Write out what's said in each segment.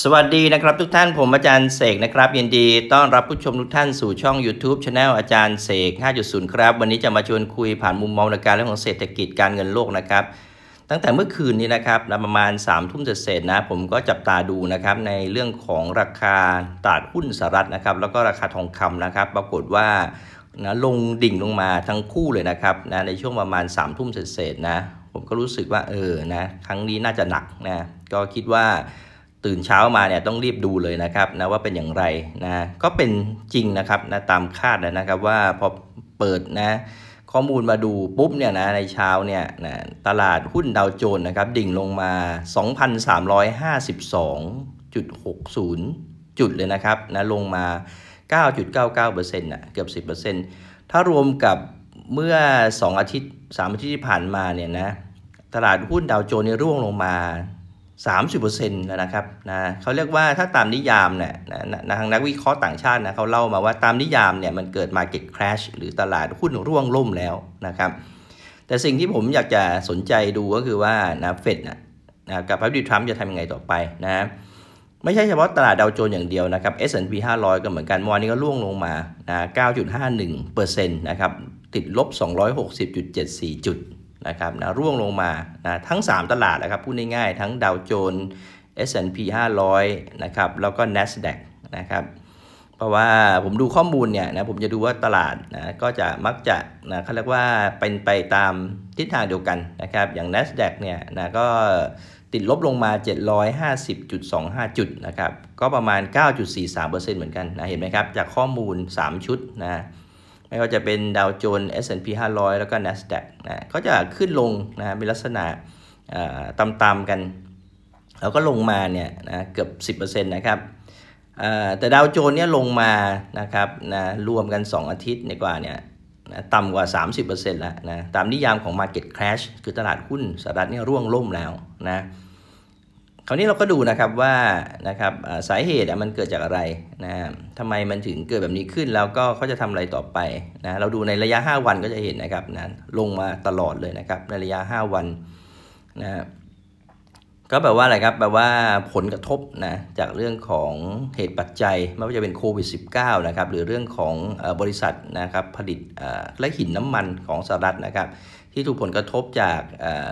สวัสดีนะครับทุกท่านผมอาจารย์เสกนะครับยินดีต้อนรับผู้ชมทุกท่านสู่ช่อง YouTube c h anel อาจารย์เสก5.0 ครับ วันนี้จะมาชวนคุยผ่านมุมมองในการเรื่องของเศรษฐกิจการเงินโลกนะครับ ตั้งแต่เมื่อคืนนี้นะครับประมาณ3ามทุ่มเศษนะผมก็จับตาดูนะครับ ในเรื่องของราคาตลาดหุ้นสหรัฐนะครับ แล้วก็ราคาทองคำนะครับ ปรากฏว่านะลงดิ่งลงมาทั้งคู่เลยนะครับนะในช่วงประมาณ3ามทุ่มเศษนะผมก็รู้สึกว่าเออนะครั้งนี้น่าจะหนักนะก็คิดว่าตื่นเช้ามาเนี่ยต้องรีบดูเลยนะครับนะว่าเป็นอย่างไรนะก็เป็นจริงนะครับนะตามคาดนะครับว่าพอเปิดนะ ข้อมูลมาดูปุ๊บเนี่ยนะในเช้าเนี่ยนะตลาดหุ้นดาวโจนส์นะครับดิ่งลงมา 2,352.60 จุดเลยนะครับนะลงมา 9.99%นะ่ะเกือบ 10%ถ้ารวมกับเมื่อ 2 อาทิตย์3อาทิตย์ที่ผ่านมาเนี่ยนะตลาดหุ้นดาวโจนส์เนี่ยร่วงลงมา30%แล้วนะครับนะเขาเรียกว่าถ้าตามนิยามเนี่ยนะทางนักวิเคราะห์ต่างชาตินะเขาเล่ามาว่าตามนิยามเนี่ยมันเกิด Market Crash หรือตลาดหุ้นร่วงล่มแล้วนะครับแต่สิ่งที่ผมอยากจะสนใจดูก็คือว่านะเฟดนะกับพับดิทรัมป์จะทำยังไงต่อไปนะไม่ใช่เฉพาะตลาดดาวโจนส์อย่างเดียวนะครับ S&P 500 ก็เหมือนกันมอนี้ก็ร่วงลงมานะ9.51%นะครับ ติดลบ 260.74 จุดนะครับนะร่วงลงมานะทั้ง 3 ตลาดนะครับพูดง่ายๆ ทั้งดาวโจนส์ S&P 500 นะครับแล้วก็ NASDAQ นะครับเพราะว่าผมดูข้อมูลเนี่ยนะผมจะดูว่าตลาดนะก็จะมักจะนะเขาเรียกว่าเป็นไปตามทิศทางเดียวกันนะครับ อย่าง NASDAQ เนี่ยนะก็ติดลบลงมา 750.25 จุดนะครับก็ประมาณ 9.43%เหมือนกันนะเห็นไหมครับ จากข้อมูล 3 ชุดนะไม่ว่าจะเป็นดาวโจนส์ S&P 500 แล้วก็ NASDAQ นะก็จะขึ้นลงนะเป็นลักษณะต่ำๆกัน แล้วก็ลงมาเนี่ยนะเกือบ 10%นะครับ แต่ดาวโจนส์เนี่ยลงมานะครับนะรวมกัน 2 อาทิตย์ในกว่าเนี่ยนะต่ำกว่า 30%แล้วนะตามนิยามของ Market Crash คือตลาดหุ้นสหรัฐเนี่ยร่วงล่มแล้วนะคราวนี้เราก็ดูนะครับว่านะครับสาเหตุมันเกิดจากอะไรนะทำไมมันถึงเกิดแบบนี้ขึ้นแล้วก็เขาจะทำอะไรต่อไปนะเราดูในระยะ 5 วันก็จะเห็นนะครับนะลงมาตลอดเลยนะครับในระยะ 5 วันนะก็แปลว่าอะไรครับแปลว่าผลกระทบนะจากเรื่องของเหตุปัจจัยไม่ว่าจะเป็นโควิด -19 นะครับหรือเรื่องของบริษัทนะครับผลิตและหินน้ำมันของสหรัฐนะครับที่ถูกผลกระทบจาก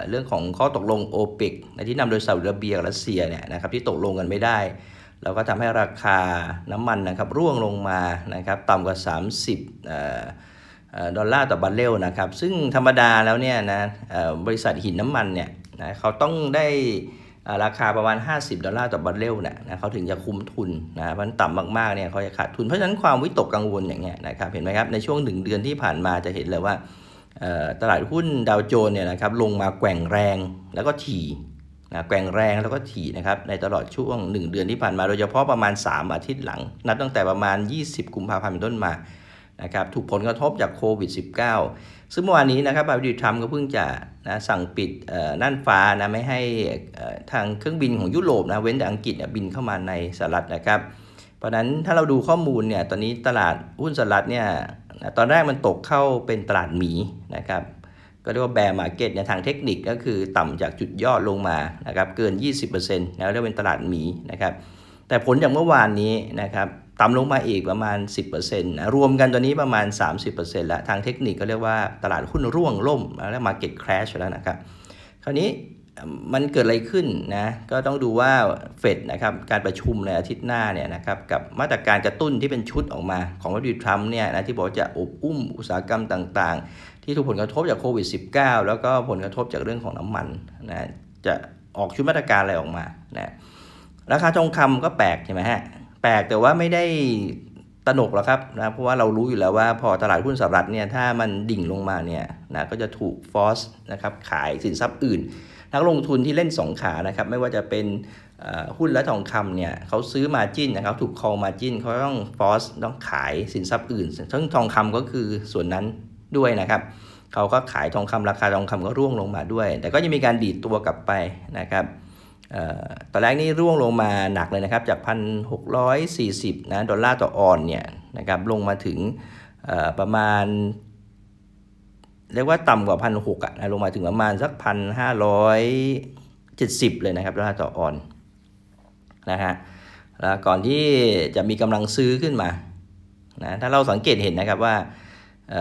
เรื่องของข้อตกลงโอเปกที่นำโดยซาอุดิอาระเบียกับรัสเซียเนี่ยนะครับที่ตกลงกันไม่ได้แล้วก็ทำให้ราคาน้ำมันนะครับร่วงลงมานะครับต่ำกว่า 30ดอลลาร์ต่อบาร์เรลนะครับซึ่งธรรมดาแล้วเนี่ยนะบริษัทหินน้ำมันเนี่ยนะเขาต้องได้ราคาประมาณ 50 ดอลลาร์ต่อบาร์เรลเนี่ยนะเขาถึงจะคุ้มทุนนะมันต่ำมากๆเนี่ยเขาจะขาดทุนเพราะฉะนั้นความวิตกกังวลอย่างเงี้ยนะครับเห็นไหมครับในช่วงหนึ่งเดือนที่ผ่านมาจะเห็นเลยว่าตลาดหุ้นดาวโจนเนี่ยนะครับลงมาแกว่งแรงแล้วก็ถี่นะแกว่งแรงแล้วก็ถี่นะครับในตลอดช่วง 1 เดือนที่ผ่านมา โดยเฉพาะประมาณ 3 อาทิตย์หลัง นับตั้งแต่ประมาณ 20 กุมภาพันธ์เป็นต้นมานะครับถูกผลกระทบจากโควิด -19 ซึ่งเมื่อวานนี้นะครับบริษัททรัมก็เพิ่งจะนะสั่งปิดน่านฟ้านะไม่ให้ทางเครื่องบินของยุโรปนะเว้นแต่อังกฤษบินเข้ามาในสหรัฐนะครับ เพราะนั้นถ้าเราดูข้อมูลเนี่ยตอนนี้ตลาดหุ้นสหรัฐเนี่ยนะตอนแรกมันตกเข้าเป็นตลาดหมีนะครับ ก็เรียกว่าแบร์มาร์เก็ตในทางเทคนิคก็คือต่ำจากจุดยอดลงมานะครับเกิน 20%นะเรียกเป็นตลาดหมีนะครับ แต่ผลอย่างเมื่อวานนี้นะครับต่ำลงมาอีกประมาณ 10%นะรวมกันตัวนี้ประมาณ 30%แล้วทางเทคนิคก็เรียกว่าตลาดหุ้นร่วงล่ม แล้วมาร์เก็ตแครชแล้วนะครับคราวนี้มันเกิดอะไรขึ้นนะ ก็ต้องดูว่าเฟดนะครับ การประชุมในอาทิตย์หน้าเนี่ยนะครับ กับมาตรการกระตุ้นที่เป็นชุดออกมา ของรัฐบาลทรัมป์เนี่ยนะ ที่บอกจะอบอุ้มอุตสาหกรรมต่างๆ ที่ถูกผลกระทบจากโควิด -19 แล้วก็ผลกระทบจากเรื่องของน้ำมันนะ จะออกชุดมาตรการอะไรออกมานะราคาทองคำก็แปลกใช่ไหมฮะ แปลกแต่ว่าไม่ได้ตนกหรอกครับนะ เพราะว่าเรารู้อยู่แล้วว่าพอตลาดหุ้นสหรัฐเนี่ยถ้ามันดิ่งลงมาเนี่ยนะ ก็จะถูกฟอสนะครับขายสินทรัพย์อื่นนักลงทุนที่เล่น2ขานะครับไม่ว่าจะเป็นหุ้นและทองคำเนี่ยเขาซื้อมาจิ้นนะครับถูกคอมาจิ้นเขาต้องฟอสต้องขายสินทรัพย์อื่นซึ่งทองคำก็คือส่วนนั้นด้วยนะครับเขาก็ขายทองคำราคาทองคำก็ร่วงลงมาด้วย แต่ก็ยังมีการดีดตัวกลับไปนะครับตอนแรกนี่ร่วงลงมาหนักเลยนะครับจาก 1,640นะดอลลาร์ต่อออนเนี่ยนะครับลงมาถึงประมาณเรียกว่าต่ำกว่าพันหกอะลงมาถึงประมาณสักพันห้าร้อยเจ็ดสิบเลยนะครับราคาต่อออนนะฮะแล้วก่อนที่จะมีกำลังซื้อขึ้นมานะถ้าเราสังเกตเห็นนะครับว่าเ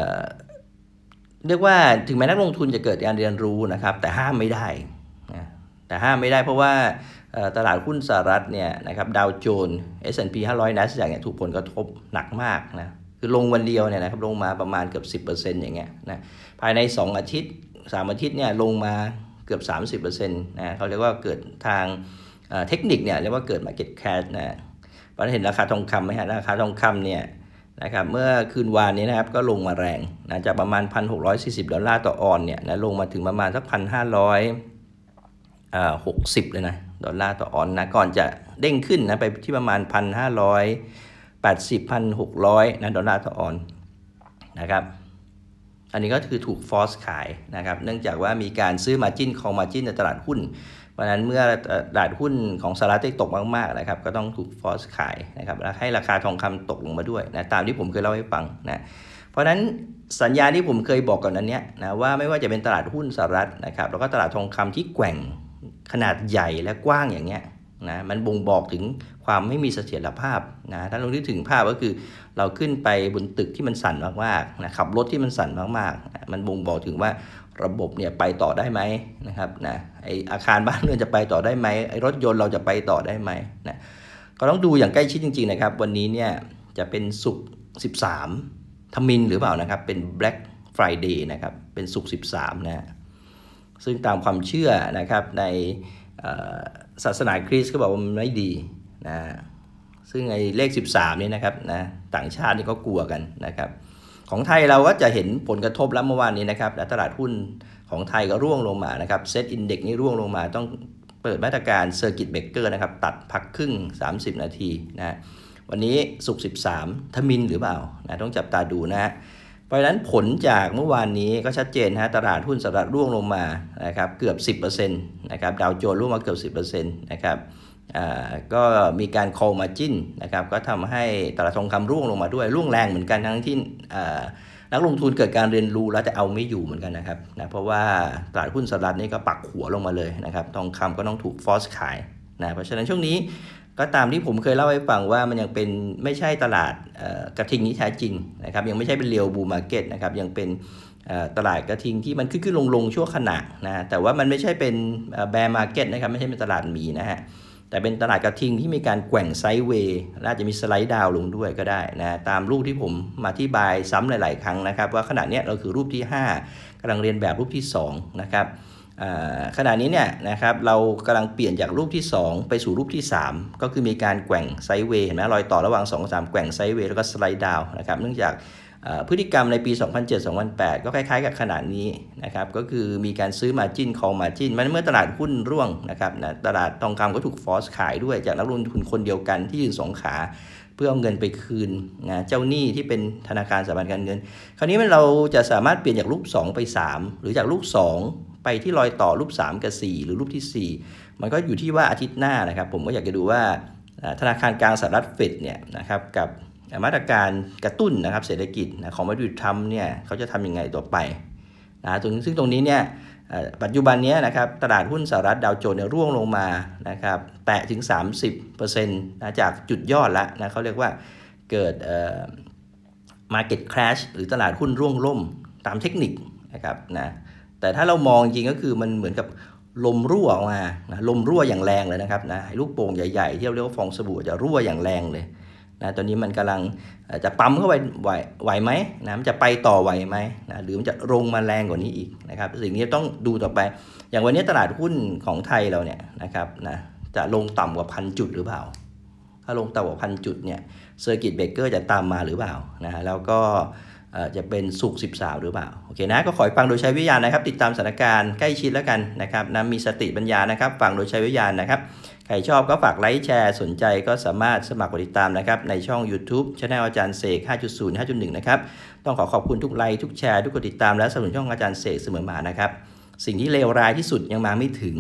เรียกว่าถึงแม้นักลงทุนจะเกิดการเรียนรู้นะครับ แต่ห้ามไม่ได้นะแต่ห้ามไม่ได้เพราะว่าตลาดหุ้นสหรัฐเนี่ยนะครับดาวโจนส์ S&P 500 n อย d a q เนี่ยถูกผลกระทบหนักมากนะคือลงวันเดียวเนี่ยนะครับลงมาประมาณเกือบ 10%อย่างเงี้ยนะภายใน 2 อาทิตย์ 3 อาทิตย์เนี่ยลงมาเกือบ 30%นะเขาเรียกว่าเกิดทางเทคนิคเนี่ยเรียกว่าเกิด Market Crash นะเราเห็นราคาทองคำไหมฮะราคาทองคำเนี่ยนะครับเมื่อคืนวานนี้นะครับก็ลงมาแรงนะจากประมาณ 1,640 ดอลลาร์ต่อออนเนี่ยนะลงมาถึงประมาณสัก1,560เลยนะดอลลาร์ต่อออนนะก่อนจะเด้งขึ้นนะไปที่ประมาณ 1,500 80,600นะดอลลาร์ต่อออนนะครับอันนี้ก็คือถูกฟอสขายนะครับเนื่องจากว่ามีการซื้อมาจิ้นของมาจิ้นในตลาดหุ้น เพราะนั้นเมื่อตลาดหุ้นของสหรัฐได้ตกมากๆนะครับก็ต้องถูกฟอสขายนะครับและให้ราคาทองคำตกลงมาด้วยนะตามที่ผมเคยเล่าให้ฟังนะเพราะฉะนั้นสัญญาที่ผมเคยบอกก่อนนั้นเนี้ยนะว่าไม่ว่าจะเป็นตลาดหุ้นสหรัฐนะครับ แล้วก็ตลาดทองคำที่แกว่งขนาดใหญ่และกว้างอย่างเงี้ยนะมันบ่งบอกถึงความไม่มีเสถียรภาพนะถ้าลองนึกถึงภาพก็คือเราขึ้นไปบนตึกที่มันสั่นมากๆนะขับรถที่มันสั่นมากๆนะมันบ่งบอกถึงว่าระบบเนี่ยไปต่อได้ไหมนะครับนะไออาคารบ้านเรือนจะไปต่อได้ไหมไอรถยนต์เราจะไปต่อได้ไหมนะก็ต้องดูอย่างใกล้ชิดจริง ๆนะครับ วันนี้เนี่ย จะเป็นสุก13ทมินหรือเปล่านะครับเป็น Black Friday นะครับเป็นสุก13นะซึ่งตามความเชื่อนะครับในศาสนาคริสต์ก็บอกว่ามันไม่ดีนะ ซึ่งไอ้เลข 13 นี่นะครับนะต่างชาตินี่ก็กลัวกันนะครับ ของไทยเราก็จะเห็นผลกระทบแล้วเมื่อวานนี้นะครับตลาดหุ้นของไทยก็ร่วงลงมานะครับเซ็ตอินเด็กซ์นี่ร่วงลงมาต้องเปิดมาตรการเซอร์กิตเบเกอร์นะครับ ตัดพักครึ่ง 30 นาทีนะวันนี้สุก13ทมินหรือเปล่านะต้องจับตาดูนะฮะพราะฉะนั้นผลจากเมื่อวานนี้ก็ชัดเจนฮะตลาดหุ้นสหรัฐร่วงลงมานะครับเกือบ10%นะครับดาวโจนส์ร่วงมาเกือบ10%นะครับก็มีการ call margin นะครับก็ทำให้ตลาดทองคำร่วงลงมา ด้วยร่วงแรงเหมือนกันทั้งที่นักลงทุนเกิดการเรียนรู้แล้วจะเอาไม่อยู่เหมือนกันนะครับนะเพราะว่าตลาดหุ้นสหรัฐนี่ก็ปักหัวลงมาเลยนะครับทองคำก็ต้องถูกฟอสขายนะเพราะฉะนั้นช่วงนี้ก็ตามที่ผมเคยเล่าให้ฟังว่ามันยังเป็นไม่ใช่ตลาดกระทิงนี้แท้จริงนะครับยังไม่ใช่เป็นเรียวบูมาร์เก็ตนะครับยังเป็นตลาดกระทิงที่มันขึ้นขึ้นลงลงชั่วขณะนะแต่ว่ามันไม่ใช่เป็นแบร์มาร์เก็ตนะครับไม่ใช่เป็นตลาดหมีนะฮะแต่เป็นตลาดกระทิงที่มีการแกว่งไซด์เวย์และอาจจะมีสไลด์ดาวลงด้วยก็ได้นะตามรูปที่ผมมาที่บายซ้ำหลาย ๆครั้งนะครับว่าขณะนี้เราคือรูปที่ 5 กำลังเรียนแบบรูปที่2นะครับขณะนี้เนี่ยนะครับเรากำลังเปลี่ยนจากรูปที่ 2 ไปสู่รูปที่ 3 ก็คือมีการแกว่งไซเวย์นะรอยต่อระหว่าง2มแกว่งไซเวย์แล้วก็สไลด์ดาวนะครับเนื่องจากพฤติกรรมในปี 2007-2008 ก็คล้ายๆ กับขนาดนี้นะครับก็คือมีการซื้อมาจิ้นคองมาจิ้นมันเมื่อตลาดหุ้นร่วงนะครับนะตลาดทองคำก็ถูกฟอสขายด้วยจากนักลงทุนคนเดียวกันที่ยืนสองขา เพื่อเอาเงินไปคืนนะเจ้าหนี้ที่เป็นธนาคารสถาบันการเงิน คราวนี้มันเราจะสามารถเปลี่ยนจากรูป 2 ไป 3 หรือจากรูป 2ไปที่รอยต่อรูป 3 กับ 4 หรือรูปที่ 4 มันก็อยู่ที่ว่าอาทิตย์หน้านะครับ ผมก็อยากจะดูว่าธนาคารกลางสหรัฐเฟดเนี่ยนะครับกับมาตรการกระตุ้นนะครับเศรษฐกิจของมาดูทัมเนี่ยเขาจะทำยังไงต่อไปนะซึ่งตรงนี้เนี่ยปัจจุบันนี้นะครับตลาดหุ้นสหรัฐดาวโจนส์ร่วงลงมานะครับ แตะถึง 30%นะจากจุดยอดละนะเขาเรียกว่าเกิด market crash หรือตลาดหุ้นร่วงล่มตามเทคนิคนะครับนะแต่ถ้าเรามองจริงก็คือมันเหมือนกับลมรั่วออกมานะลมรั่วอย่างแรงเลยนะครับนะลูกโป่งใหญ่ๆที่เรียกว่าฟองสบู่จะรั่วอย่างแรงเลยนะ ตอนนี้มันกำลังจะปั๊มเข้าไปไหวไหมนะ มันจะไปต่อไหวไหมนะ หรือมันจะลงมาแรงกว่านี้อีกนะครับ สิ่งนี้ต้องดูต่อไป อย่างวันนี้ตลาดหุ้นของไทยเราเนี่ยนะครับนะ จะลงต่ำกว่าพันจุดหรือเปล่า ถ้าลงต่ำกว่าพันจุดเนี่ย เซอร์กิตเบรกเกอร์จะตามมาหรือเปล่านะฮะแล้วก็จะเป็นสุก13หรือเปล่า โอเคนะ ก็ขอฟังโดยใช้วิญญาณนะครับ ติดตามสถานการณ์ใกล้ชิดแล้วกันนะครับนะมีสติปัญญานะครับฟังโดยใช้วิญญาณนะครับ ใครชอบก็ฝากไลค์แชร์ สนใจก็สามารถสมัครกดติดตามนะครับ ในช่อง YouTube ช anel อาจารย์เสก 5.0 5.1นะครับ ต้องขอขอบคุณทุกไลค์ ทุกแชร์ทุกกดติดตามและสนับสนุนช่องอาจารย์เสกเสมอมานะครับ สิ่งที่เลวร้ายที่สุดยังมาไม่ถึง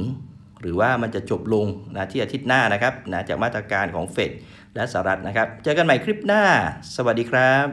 หรือว่ามันจะจบลงนะที่อาทิตย์หน้านะครับนะจากมาตรการของเฟดและสหรัฐนะครับ เจอกันใหม่คลิปหน้า สวัสดีครับ